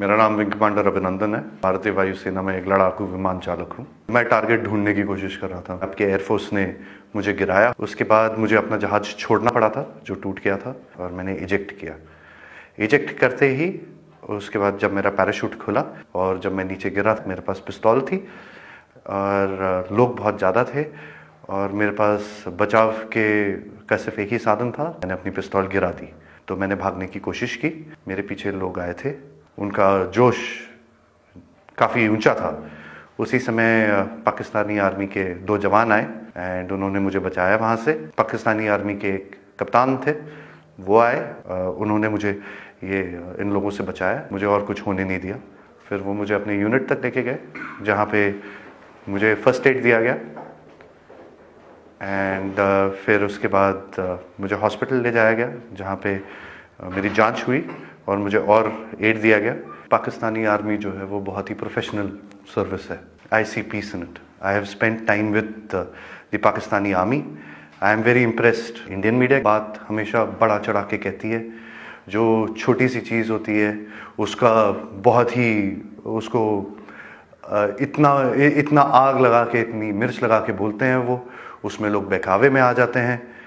मेरा नाम wing commander अभिनंदन है भारतीय वायुसेना में एक लड़ाकू विमान चालक हूँ मैं टारगेट ढूंढने की कोशिश कर रहा था आपके एयरफोर्स ने मुझे गिराया उसके बाद मुझे अपना जहाज छोड़ना पड़ा था जो टूट गया था और मैंने इजेक्ट किया इजेक्ट करते ही उसके बाद जब मेरा पैराशूट खुला और जब मैं नीचे गिरा मेरे पास पिस्तौल थी और लोग बहुत ज़्यादा थे और मेरे पास बचाव के का सिर्फ एक ही साधन था मैंने अपनी पिस्तौल गिरा दी तो मैंने भागने की कोशिश की मेरे पीछे लोग आए थे उनका जोश काफ़ी ऊंचा था उसी समय पाकिस्तानी आर्मी के दो जवान आए एंड उन्होंने मुझे बचाया वहाँ से पाकिस्तानी आर्मी के एक कप्तान थे वो आए उन्होंने मुझे ये इन लोगों से बचाया मुझे और कुछ होने नहीं दिया फिर वो मुझे अपने यूनिट तक लेके गए जहाँ पे मुझे फर्स्ट एड दिया गया एंड फिर उसके बाद मुझे हॉस्पिटल ले जाया गया जहाँ पे मेरी जांच हुई और मुझे और एड दिया गया पाकिस्तानी आर्मी जो है वो बहुत ही प्रोफेशनल सर्विस है I see peace in it I have spend time with the Pakistani army I am very impressed Indian media बात हमेशा बड़ा चढ़ा के कहती है जो छोटी सी चीज़ होती है उसका बहुत ही उसको uh, इतना इतना आग लगा के इतनी मिर्च लगा के बोलते हैं वो उसमें लोग बहकावे में आ जाते हैं